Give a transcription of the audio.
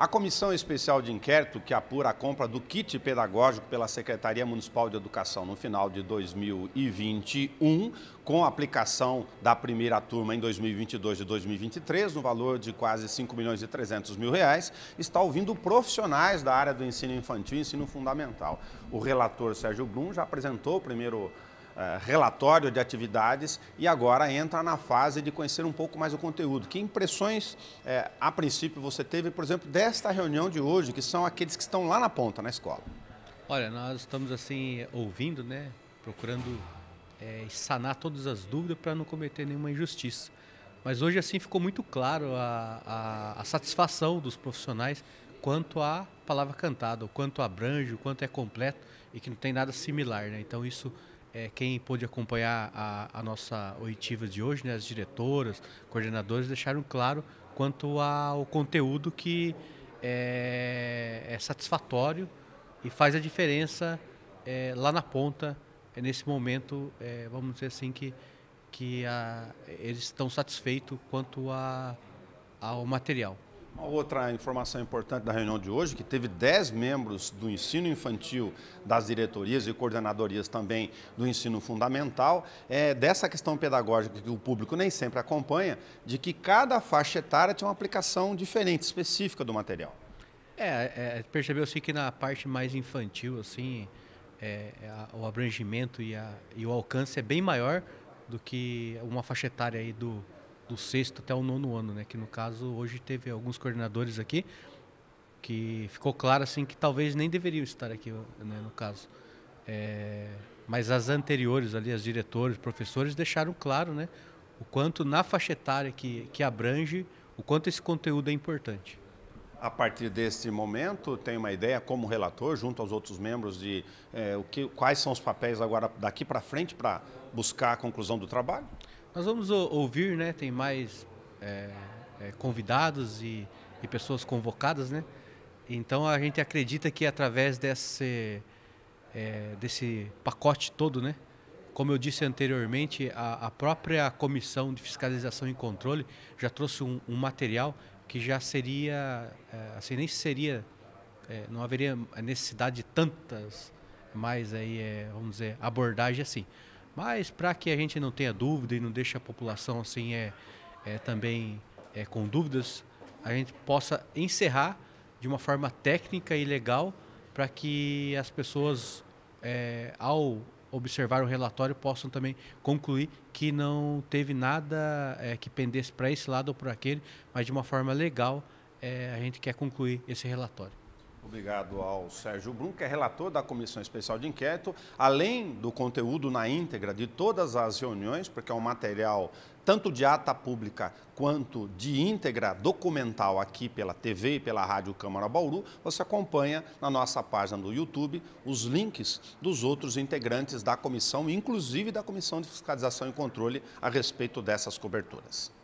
A Comissão Especial de Inquérito, que apura a compra do kit pedagógico pela Secretaria Municipal de Educação no final de 2021, com aplicação da primeira turma em 2022 e 2023, no valor de quase 5 milhões e 300 mil reais, está ouvindo profissionais da área do ensino infantil e ensino fundamental. O relator Sérgio Blum já apresentou o primeiro eh, relatório de atividades e agora entra na fase de conhecer um pouco mais o conteúdo. Que impressões, é, a princípio, você teve, por exemplo, desta reunião de hoje, que são aqueles que estão lá na ponta, na escola? Olha, nós estamos assim ouvindo, né, procurando é, sanar todas as dúvidas para não cometer nenhuma injustiça. Mas hoje assim ficou muito claro a, a, a satisfação dos profissionais quanto à palavra cantada, o quanto abrange, o quanto é completo e que não tem nada similar, né? Então isso é, quem pôde acompanhar a, a, nossa oitiva de hoje, né, as diretoras, coordenadores, deixaram claro quanto ao conteúdo que é, é satisfatório e faz a diferença é, lá na ponta, é nesse momento, é, vamos dizer assim, que, que a, eles estão satisfeitos quanto a, ao material. Uma outra informação importante da reunião de hoje, que teve 10 membros do ensino infantil, das diretorias e coordenadorias também do ensino fundamental, é dessa questão pedagógica que o público nem sempre acompanha, de que cada faixa etária tem uma aplicação diferente, específica do material. É, é percebeu-se que na parte mais infantil, assim, é, é, a, o abrangimento e, a, e o alcance é bem maior do que uma faixa etária aí do, do sexto até o nono ano, né? Que no caso hoje teve alguns coordenadores aqui que ficou claro assim que talvez nem deveriam estar aqui, né, no caso. É, mas as anteriores ali, as diretores, professores deixaram claro, né? O quanto na faixa etária que, que abrange, o quanto esse conteúdo é importante. A partir desse momento, tem uma ideia como relator, junto aos outros membros, de é, o que, quais são os papéis agora daqui para frente para buscar a conclusão do trabalho? Nós vamos ouvir, né? Tem mais é, é, convidados e, e, pessoas convocadas, né? Então a gente acredita que através desse, é, desse pacote todo, né? Como eu disse anteriormente, a, a, própria comissão de fiscalização e controle já trouxe um, um material que já seria, é, assim, nem seria, é, não haveria necessidade de tantas mais aí, é, vamos dizer, abordagem assim. Mas para que a gente não tenha dúvida e não deixe a população assim é, é também é, com dúvidas, a gente possa encerrar de uma forma técnica e legal para que as pessoas, é, ao observar o relatório, possam também concluir que não teve nada é, que pendesse para esse lado ou para aquele, mas de uma forma legal é, a gente quer concluir esse relatório. Obrigado ao Sérgio Brum, que é relator da Comissão Especial de Inquérito, além do conteúdo na íntegra de todas as reuniões, porque é um material tanto de ata pública quanto de íntegra documental aqui pela TV e pela Rádio Câmara Bauru, você acompanha na nossa página do YouTube os links dos outros integrantes da comissão, inclusive da Comissão de Fiscalização e Controle, a respeito dessas coberturas.